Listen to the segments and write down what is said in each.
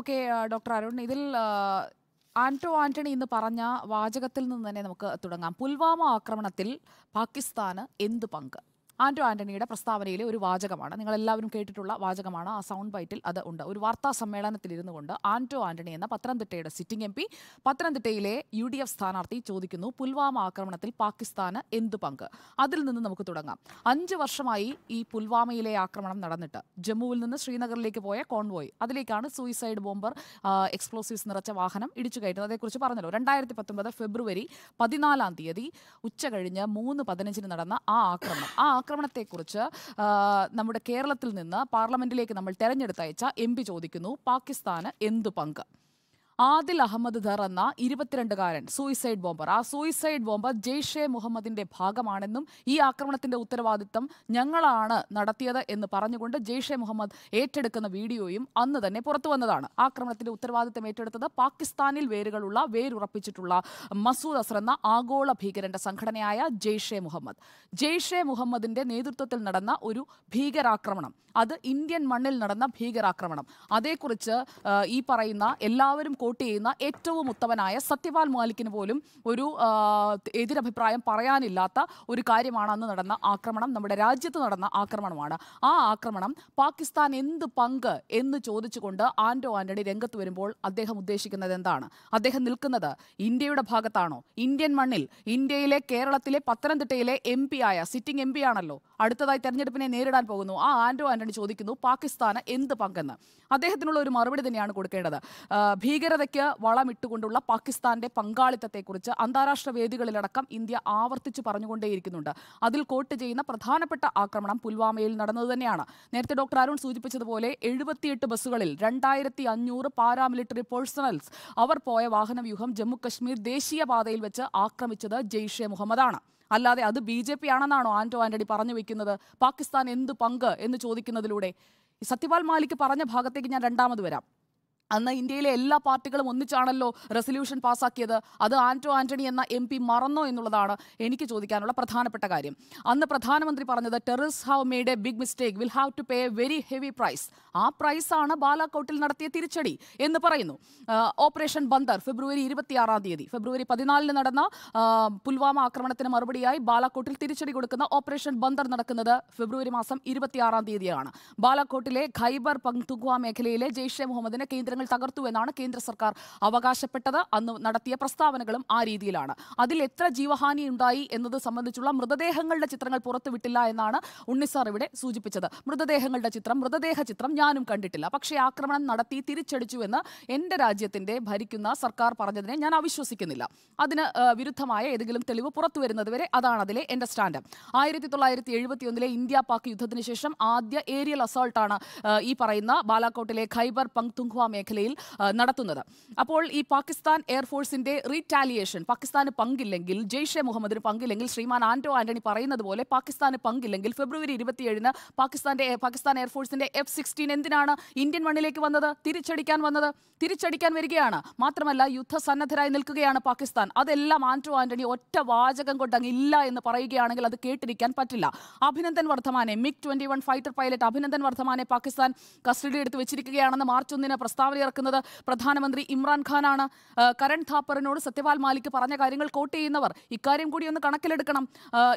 Okay doctor Arun ഇതിൽ ആന്റോ ആന്റണി ഇന്ന് പറഞ്ഞ വാചകത്തിൽ നിന്ന് തന്നെ നമുക്ക് തുടങ്ങാം പുൽവാമ ആക്രമണത്തിൽ പാകിസ്ഥാന് എന്ത് പങ്ക് ആന്റോ ആന്റണിയുടെ പ്രസ്താവനയിലെ ഒരു വാചകമാണ് നിങ്ങൾ എല്ലാവരും കേട്ടിട്ടുള്ള വാചകമാണ് ആ സൗണ്ട് ബൈറ്റിൽ അത് ഉണ്ട് ഒരു വാർത്താ സമ്മേളനത്തിലിരുന്നു കൊണ്ട് ആന്റോ ആന്റണി എന്ന പത്തനംതിട്ടയുടെ സിറ്റിംഗ് എം പി പത്തനംതിട്ടയിലെ യു ഡി എഫ് സ്ഥാനാർത്ഥി ചോദിക്കുന്നു പുൽവാമ ആക്രമണത്തിൽ പാകിസ്ഥാന് എന്തു പങ്ക് അതിൽ നിന്ന് നമുക്ക് തുടങ്ങാം അഞ്ച് വർഷമായി ഈ പുൽവാമയിലെ ആക്രമണം നടന്നിട്ട് ജമ്മുവിൽ നിന്ന് ശ്രീനഗറിലേക്ക് പോയ കോൺവോയ് അതിലേക്കാണ് സൂയിസൈഡ് ബോംബർ എക്സ്പ്ലോസീവ്സ് നിറച്ച വാഹനം ഇടിച്ചു കയറ്റുന്നത് അതേക്കുറിച്ച് പറഞ്ഞല്ലോ രണ്ടായിരത്തി പത്തൊമ്പത് ഫെബ്രുവരി പതിനാലാം തീയതി ഉച്ച കഴിഞ്ഞ് മൂന്ന് പതിനഞ്ചിന് നടന്ന ആ ആക്രമണം ആ ആക്രമണം ആക്രമണത്തെക്കുറിച്ച് നമ്മുടെ കേരളത്തിൽ നിന്ന് പാർലമെന്റിലേക്ക് നമ്മൾ തെരഞ്ഞെടുത്തയച്ച എം ചോദിക്കുന്നു പാകിസ്ഥാന് എന്തു പങ്ക് ആദിൽ അഹമ്മദ് ധർ എന്ന ഇരുപത്തിരണ്ടുകാരൻ സൂയിസൈഡ് ബോംബർ ആ സൂയിസൈഡ് ബോംബർ ജെയ്ഷെ മുഹമ്മദിന്റെ ഭാഗമാണെന്നും ഈ ആക്രമണത്തിന്റെ ഉത്തരവാദിത്തം ഞങ്ങളാണ് നടത്തിയത് എന്ന് പറഞ്ഞുകൊണ്ട് ജെയ്ഷെ മുഹമ്മദ് ഏറ്റെടുക്കുന്ന വീഡിയോയും അന്ന് തന്നെ പുറത്തു വന്നതാണ് ആക്രമണത്തിന്റെ ഉത്തരവാദിത്തം ഏറ്റെടുത്തത് പാകിസ്ഥാനിൽ വേരുകളുള്ള വേരുറപ്പിച്ചിട്ടുള്ള മസൂദ് അസർ എന്ന ആഗോള ഭീകരന്റെ സംഘടനയായ ജെയ്ഷെ മുഹമ്മദ് ജെയ്ഷെ മുഹമ്മദിന്റെ നേതൃത്വത്തിൽ നടന്ന ഒരു ഭീകരാക്രമണം അത് ഇന്ത്യൻ മണ്ണിൽ നടന്ന ഭീകരാക്രമണം അതേക്കുറിച്ച് ഈ പറയുന്ന എല്ലാവരും വോട്ട് ചെയ്യുന്ന ഏറ്റവും ഉത്തമനായ സത്യപാൽ മാലിക്കിന് പോലും ഒരു എതിരഭിപ്രായം പറയാനില്ലാത്ത ഒരു കാര്യമാണ് അന്ന് നടന്ന ആക്രമണം നമ്മുടെ രാജ്യത്ത് നടന്ന ആക്രമണമാണ് ആ ആക്രമണം പാകിസ്ഥാൻ എന്ത് പങ്ക് എന്ന് ചോദിച്ചുകൊണ്ട് ആന്റോ ആന്റണി രംഗത്ത് വരുമ്പോൾ അദ്ദേഹം ഉദ്ദേശിക്കുന്നത് എന്താണ് അദ്ദേഹം നിൽക്കുന്നത് ഇന്ത്യയുടെ ഭാഗത്താണോ ഇന്ത്യൻ മണ്ണിൽ ഇന്ത്യയിലെ കേരളത്തിലെ പത്തനംതിട്ടയിലെ എം ആയ സിറ്റിംഗ് എം ആണല്ലോ അടുത്തതായി തെരഞ്ഞെടുപ്പിനെ നേരിടാൻ പോകുന്നു ആ ആന്റോ ആന്റണി ചോദിക്കുന്നു പാകിസ്ഥാന് എന്ത് പങ്കെന്ന് അദ്ദേഹത്തിനുള്ള ഒരു മറുപടി തന്നെയാണ് കൊടുക്കേണ്ടത് ഭീകര ഭീകരതയ്ക്ക് വളമിട്ടുകൊണ്ടുള്ള പാകിസ്ഥാന്റെ പങ്കാളിത്തത്തെക്കുറിച്ച് അന്താരാഷ്ട്ര വേദികളിലടക്കം ഇന്ത്യ ആവർത്തിച്ചു പറഞ്ഞുകൊണ്ടേയിരിക്കുന്നുണ്ട് അതിൽ കോട്ട് ചെയ്യുന്ന പ്രധാനപ്പെട്ട ആക്രമണം പുൽവാമയിൽ നടന്നത് തന്നെയാണ് നേരത്തെ ഡോക്ടർ അരുൺ സൂചിപ്പിച്ചതുപോലെ എഴുപത്തിയെട്ട് ബസ്സുകളിൽ രണ്ടായിരത്തി അഞ്ഞൂറ് പാരാമിലിറ്ററി പേഴ്സണൽസ് അവർ പോയ വാഹനവ്യൂഹം ജമ്മുകശ്മീർ ദേശീയപാതയിൽ വെച്ച് ആക്രമിച്ചത് ജെയ്ഷെ മുഹമ്മദാണ് അല്ലാതെ അത് ബി ജെ പി ആണെന്നാണോ ആന്റോ ആന്റണി പറഞ്ഞു വെക്കുന്നത് പാകിസ്ഥാൻ എന്ത് പങ്ക് എന്ന് ചോദിക്കുന്നതിലൂടെ സത്യപാൽ മാലിക് പറഞ്ഞ ഭാഗത്തേക്ക് ഞാൻ രണ്ടാമത് വരാം അന്ന് ഇന്ത്യയിലെ എല്ലാ പാർട്ടികളും ഒന്നിച്ചാണല്ലോ റെസൊല്യൂഷൻ പാസ്സാക്കിയത് അത് ആന്റോ ആന്റണി എന്ന എം പി മറന്നോ എന്നുള്ളതാണ് എനിക്ക് ചോദിക്കാനുള്ള പ്രധാനപ്പെട്ട കാര്യം അന്ന് പ്രധാനമന്ത്രി പറഞ്ഞത് terrorist have made a big mistake will have to pay a very heavy price ആ പ്രൈസാണ് ബാലാക്കോട്ടിൽ നടത്തിയ തിരിച്ചടി എന്ന് പറയുന്നു ഓപ്പറേഷൻ ബന്ദർ ഫെബ്രുവരി ഇരുപത്തിയാറാം തീയതി ഫെബ്രുവരി പതിനാലിന് നടന്ന പുൽവാമ ആക്രമണത്തിന് മറുപടിയായി ബാലാക്കോട്ടിൽ തിരിച്ചടി കൊടുക്കുന്ന ഓപ്പറേഷൻ ബന്ദർ നടക്കുന്നത് ഫെബ്രുവരി മാസം ഇരുപത്തിയാറാം തീയതിയാണ് ബാലാക്കോട്ടിലെ ഖൈബർ പങ്തുഗ്വ മേഖലയിലെ ജെയ്ഷെ മുഹമ്മദിനെ കേന്ദ്രങ്ങൾ തകർത്തു എന്നാണ് കേന്ദ്ര സർക്കാർ അവകാശപ്പെട്ടത് അന്ന് നടത്തിയ പ്രസ്താവനകളും ആ രീതിയിലാണ് അതിൽ എത്ര ജീവഹാനി ഉണ്ടായി എന്നത് സംബന്ധിച്ചുള്ള മൃതദേഹങ്ങളുടെ ചിത്രങ്ങൾ പുറത്തുവിട്ടില്ല എന്നാണ് ഉണ്ണിസാർ ഇവിടെ സൂചിപ്പിച്ചത് മൃതദേഹങ്ങളുടെ ചിത്രം മൃതദേഹ ചിത്രം ഞാനും കണ്ടിട്ടില്ല പക്ഷേ ആക്രമണം നടത്തി തിരിച്ചടിച്ചു എന്ന് രാജ്യത്തിന്റെ ഭരിക്കുന്ന സർക്കാർ പറഞ്ഞതിനെ ഞാൻ അവിശ്വസിക്കുന്നില്ല അതിന് വിരുദ്ധമായ ഏതെങ്കിലും തെളിവ് പുറത്തു വരെ അതാണ് അതിലെ എന്റെ സ്റ്റാൻഡ് ആയിരത്തി തൊള്ളായിരത്തി ഒന്നിലെ ഇന്ത്യ പാക് യുദ്ധത്തിന് ശേഷം ആദ്യ ഏരിയൽ അസോൾട്ടാണ് ഈ പറയുന്ന ബാലാക്കോട്ടിലെ ഖൈബർ പങ്തുങ്ഹ മേഖല മേഖലയിൽ നടത്തുന്നത് അപ്പോൾ ഈ പാകിസ്ഥാൻ എയർഫോഴ്സിന്റെ റീറ്റാലിയേഷൻ പാകിസ്ഥാന് പങ്കില്ലെങ്കിൽ ജെയ്ഷെ മുഹമ്മദിന് പങ്കില്ലെങ്കിൽ ശ്രീമാൻ ആന്റോ ആന്റണി പറയുന്നത് പോലെ പാകിസ്ഥാന് പങ്കില്ലെങ്കിൽ ഫെബ്രുവരി ഇരുപത്തിയേഴിന് പാകിസ്ഥാന്റെ പാകിസ്ഥാൻ എയർഫോഴ്സിന്റെ എഫ് സിക്സ്റ്റീൻ എന്തിനാണ് ഇന്ത്യൻ മണ്ണിലേക്ക് വന്നത് തിരിച്ചടിക്കാൻ വന്നത് തിരിച്ചടിക്കാൻ വരികയാണ് മാത്രമല്ല യുദ്ധസന്നദ്ധരായി നിൽക്കുകയാണ് പാകിസ്ഥാൻ അതെല്ലാം ആന്റോ ആന്റണി ഒറ്റ വാചകം കൊണ്ട് അങ്ങ് ഇല്ല എന്ന് പറയുകയാണെങ്കിൽ അത് കേട്ടിരിക്കാൻ പറ്റില്ല അഭിനന്ദൻ വർദ്ധമാനെ MiG twenty one fighter pilot Abhinandan വർദ്ധമാനെ പാകിസ്ഥാൻ കസ്റ്റഡി എടുത്ത് വെച്ചിരിക്കുകയാണെന്ന് മാർച്ച് ഒന്നിന് പ്രസ്താവന പ്രസ്താവന ഇറക്കുന്നത് പ്രധാനമന്ത്രി ഇമ്രാൻഖാനാണ് കരൺ ഥാപ്പറിനോട് സത്യപാൽ മാലിക് പറഞ്ഞ കാര്യങ്ങൾ കോട്ട് ചെയ്യുന്നവർ ഇക്കാര്യം കൂടി ഒന്ന് കണക്കിലെടുക്കണം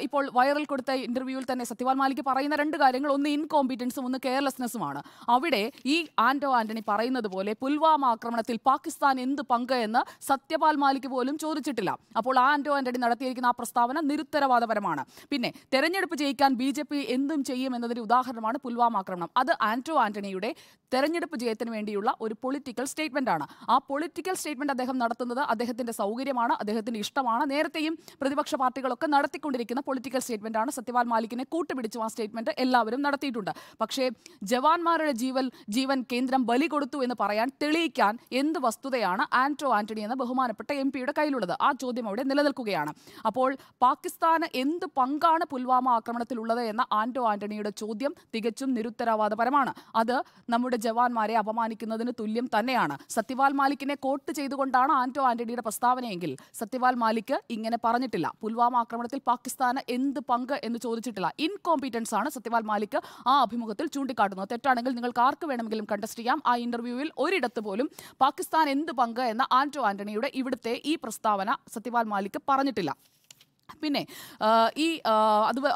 ഇപ്പോൾ വൈറൽ കൊടുത്ത ഇന്റർവ്യൂവിൽ തന്നെ സത്യപാൽ മാലിക് പറയുന്ന രണ്ട് കാര്യങ്ങൾ ഒന്ന് ഇൻകോമ്പിറ്റൻസും ഒന്ന് കെയർലെസ്നെസ്സുമാണ് അവിടെ ഈ ആന്റോ ആന്റണി പറയുന്നത് പോലെ പുൽവാമ ആക്രമണത്തിൽ പാകിസ്ഥാൻ എന്ത് പങ്ക് എന്ന് സത്യപാൽ മാലിക് പോലും ചോദിച്ചിട്ടില്ല അപ്പോൾ ആ ആന്റോ ആന്റണി നടത്തിയിരിക്കുന്ന ആ പ്രസ്താവന നിരുത്തരവാദപരമാണ് പിന്നെ തെരഞ്ഞെടുപ്പ് ജയിക്കാൻ ബി ജെ പി എന്തും ചെയ്യും എന്നതിന് ഉദാഹരണമാണ് പുൽവാമ ആക്രമണം അത് ആന്റോ ആന്റണിയുടെ തെരഞ്ഞെടുപ്പ് ജയത്തിന് വേണ്ടിയുള്ള ഒരു പൊളിറ്റിക്കൽ സ്റ്റേറ്റ്മെൻ്റ് ആണ് ആ പൊളിറ്റിക്കൽ സ്റ്റേറ്റ്മെൻ്റ് അദ്ദേഹം നടത്തുന്നത് അദ്ദേഹത്തിൻ്റെ സൗകര്യമാണ് അദ്ദേഹത്തിൻ്റെ ഇഷ്ടമാണ് നേരത്തെയും പ്രതിപക്ഷ പാർട്ടികളൊക്കെ നടത്തിക്കൊണ്ടിരിക്കുന്ന പൊളിറ്റിക്കൽ സ്റ്റേറ്റ്മെൻ്റ് ആണ് സത്യപാൽ മാലിക്കിനെ കൂട്ടുപിടിച്ചു ആ സ്റ്റേറ്റ്മെന്റ് എല്ലാവരും നടത്തിയിട്ടുണ്ട് പക്ഷേ ജവാന്മാരുടെ ജീവൻ ജീവൻ കേന്ദ്രം ബലി കൊടുത്തു എന്ന് പറയാൻ തെളിയിക്കാൻ എന്ത് വസ്തുതയാണ് ആൻറ്റോ ആന്റണി എന്ന ബഹുമാനപ്പെട്ട എം പിയുടെ കയ്യിലുള്ളത് ആ ചോദ്യം അവിടെ നിലനിൽക്കുകയാണ് അപ്പോൾ പാകിസ്ഥാന് എന്ത് പങ്കാണ് പുൽവാമ ആക്രമണത്തിലുള്ളത് എന്ന ആന്റോ ആന്റണിയുടെ ചോദ്യം തികച്ചും നിരുത്തരവാദപരമാണ് അത് നമ്മുടെ ജവാന്മാരെ അപമാനിക്കുന്നതിന് തുല്യം മൂല്യം തന്നെയാണ് സത്യവാൽ മാലിക്കിനെ കോട്ട് ചെയ്തുകൊണ്ടാണ് ആന്റോ ആന്റണിയുടെ പ്രസ്താവനയെങ്കിൽ സത്യവാൽ മാലിക് ഇങ്ങനെ പറഞ്ഞിട്ടില്ല പുൽവാമ ആക്രമണത്തിൽ പാകിസ്ഥാന് എന്ത് പങ്ക് എന്ന് ചോദിച്ചിട്ടില്ല ഇൻകോമ്പീറ്റൻസ് ആണ് സത്യവാൽ മാലിക് ആ അഭിമുഖത്തിൽ ചൂണ്ടിക്കാട്ടുന്നത് തെറ്റാണെങ്കിൽ നിങ്ങൾക്ക് ആർക്ക് വേണമെങ്കിലും കണ്ടസ്റ്റ് ചെയ്യാം ആ ഇന്റർവ്യൂവിൽ ഒരിടത്ത് പോലും പാകിസ്ഥാൻ എന്ത് പങ്ക് എന്ന ആന്റോ ആന്റണിയുടെ ഇവിടുത്തെ ഈ പ്രസ്താവന സത്യപാൽ മാലിക് പറഞ്ഞിട്ടില്ല പിന്നെ ഈ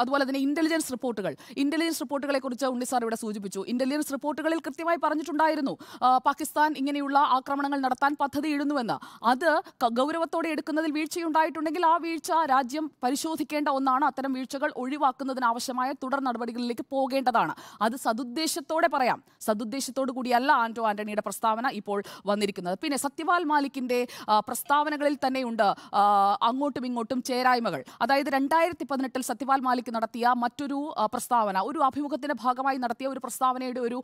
അതുപോലെ തന്നെ ഇന്റലിജൻസ് റിപ്പോർട്ടുകൾ ഇന്റലിജൻസ് റിപ്പോർട്ടുകളെ കുറിച്ച് ഉണ്ണി സാർ ഇവിടെ സൂചിപ്പിച്ചു ഇന്റലിജൻസ് റിപ്പോർട്ടുകളിൽ കൃത്യമായി പറഞ്ഞിട്ടുണ്ടായിരുന്നു പാകിസ്ഥാൻ ഇങ്ങനെയുള്ള ആക്രമണങ്ങൾ നടത്താൻ പദ്ധതി ഇടുന്നുവെന്ന് അത് ഗൗരവത്തോടെ എടുക്കുന്നതിൽ വീഴ്ചയുണ്ടായിട്ടുണ്ടെങ്കിൽ ആ വീഴ്ച രാജ്യം പരിശോധിക്കേണ്ട ഒന്നാണ് അത്തരം വീഴ്ചകൾ ഒഴിവാക്കുന്നതിനാവശ്യമായ തുടർ നടപടികളിലേക്ക് പോകേണ്ടതാണ് അത് സതുദ്ദേശത്തോടെ പറയാം സതുദ്ദേശത്തോടു കൂടിയല്ല ആന്റോ ആന്റണിയുടെ പ്രസ്താവന ഇപ്പോൾ വന്നിരിക്കുന്നത് പിന്നെ സത്യപാൽ മാലിക്കിന്റെ പ്രസ്താവനകളിൽ തന്നെയുണ്ട് അങ്ങോട്ടും ഇങ്ങോട്ടും ചേരായ്മകൾ അതായത് രണ്ടായിരത്തി പതിനെട്ടിൽ സത്യപാൽ മാലിക് നടത്തിയ മറ്റൊരു പ്രസ്താവന ഒരു അഭിമുഖത്തിന്റെ ഭാഗമായി നടത്തിയ ഒരു പ്രസ്താവനയുടെ ഒരു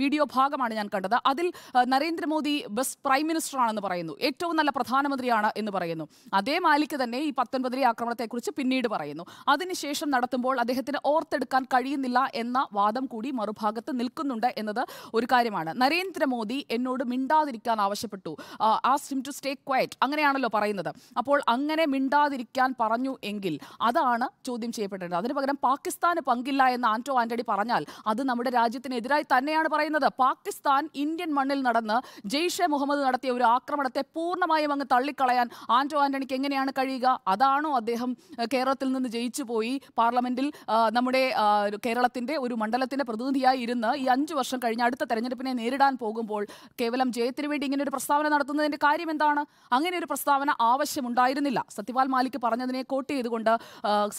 വീഡിയോ ഭാഗമാണ് ഞാൻ കണ്ടത് അതിൽ നരേന്ദ്രമോദി ബെസ്റ്റ് പ്രൈം മിനിസ്റ്റർ ആണെന്ന് പറയുന്നു ഏറ്റവും നല്ല പ്രധാനമന്ത്രിയാണ് എന്ന് പറയുന്നു അതേ മാലിക് തന്നെ ഈ പത്തൊൻപതിലെ ആക്രമണത്തെക്കുറിച്ച് പിന്നീട് പറയുന്നു അതിനുശേഷം നടത്തുമ്പോൾ അദ്ദേഹത്തിന് ഓർത്തെടുക്കാൻ കഴിയുന്നില്ല എന്ന വാദം കൂടി മറുഭാഗത്ത് നിൽക്കുന്നുണ്ട് എന്നത് ഒരു കാര്യമാണ് നരേന്ദ്രമോദി എന്നോട് മിണ്ടാതിരിക്കാൻ ആവശ്യപ്പെട്ടു asked him to stay quiet അങ്ങനെയാണല്ലോ പറയുന്നത് അപ്പോൾ അങ്ങനെ മിണ്ടാതിരിക്കാൻ പറഞ്ഞു എങ്കിൽ അതാണ് ചോദ്യം ചെയ്യപ്പെട്ടത് അതിന് പകരം പാകിസ്ഥാന് പങ്കില്ല എന്ന് ആന്റോ ആന്റണി പറഞ്ഞാൽ അത് നമ്മുടെ രാജ്യത്തിനെതിരായി തന്നെയാണ് പറയുന്നത് പാകിസ്ഥാൻ ഇന്ത്യൻ മണ്ണിൽ നടന്ന് ജെയ്ഷെ മുഹമ്മദ് നടത്തിയ ഒരു ആക്രമണത്തെ പൂർണ്ണമായും അങ്ങ് തള്ളിക്കളയാൻ ആന്റോ ആന്റണിക്ക് എങ്ങനെയാണ് കഴിയുക അതാണോ അദ്ദേഹം കേരളത്തിൽ നിന്ന് ജയിച്ചു പോയി പാർലമെന്റിൽ നമ്മുടെ കേരളത്തിന്റെ ഒരു മണ്ഡലത്തിന്റെ പ്രതിനിധിയായി ഇരുന്ന് ഈ അഞ്ചു വർഷം കഴിഞ്ഞ അടുത്ത തെരഞ്ഞെടുപ്പിനെ നേരിടാൻ പോകുമ്പോൾ കേവലം ജയത്തിന് വേണ്ടി ഇങ്ങനെ ഒരു പ്രസ്താവന നടത്തുന്നതിന്റെ കാര്യം എന്താണ് അങ്ങനെ ഒരു പ്രസ്താവന ആവശ്യമുണ്ടായിരുന്നില്ല സത്യപാൽ മാലിക് പറഞ്ഞതിനെ അതിനെ കോട്ട് ചെയ്തുകൊണ്ട്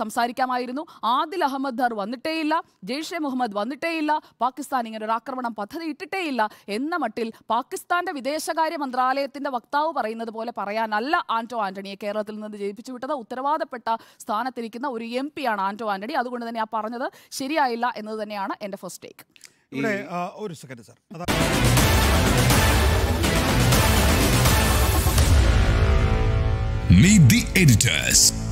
സംസാരിക്കാമായിരുന്നു ആദിൽ അഹമ്മദ് ധർ വന്നിട്ടേയില്ല ജെയ്ഷെ മുഹമ്മദ് വന്നിട്ടേയില്ല പാകിസ്ഥാൻ ഇങ്ങനെ ഒരു ആക്രമണം പദ്ധതി ഇട്ടിട്ടേയില്ല എന്ന മട്ടിൽ പാകിസ്ഥാന്റെ വിദേശകാര്യ മന്ത്രാലയത്തിന്റെ വക്താവ് പറയുന്നത് പോലെ പറയാനല്ല ആന്റോ ആന്റണിയെ കേരളത്തിൽ നിന്ന് ജയിപ്പിച്ചു വിട്ടത് ഉത്തരവാദപ്പെട്ട സ്ഥാനത്തിരിക്കുന്ന ഒരു എം ആണ് ആന്റോ ആന്റണി അതുകൊണ്ട് തന്നെ ആ പറഞ്ഞത് ശരിയായില്ല എന്നത് തന്നെയാണ് എൻ്റെ ഫസ്റ്റ് ടേക്ക് ഒരു second sir Meet the editors.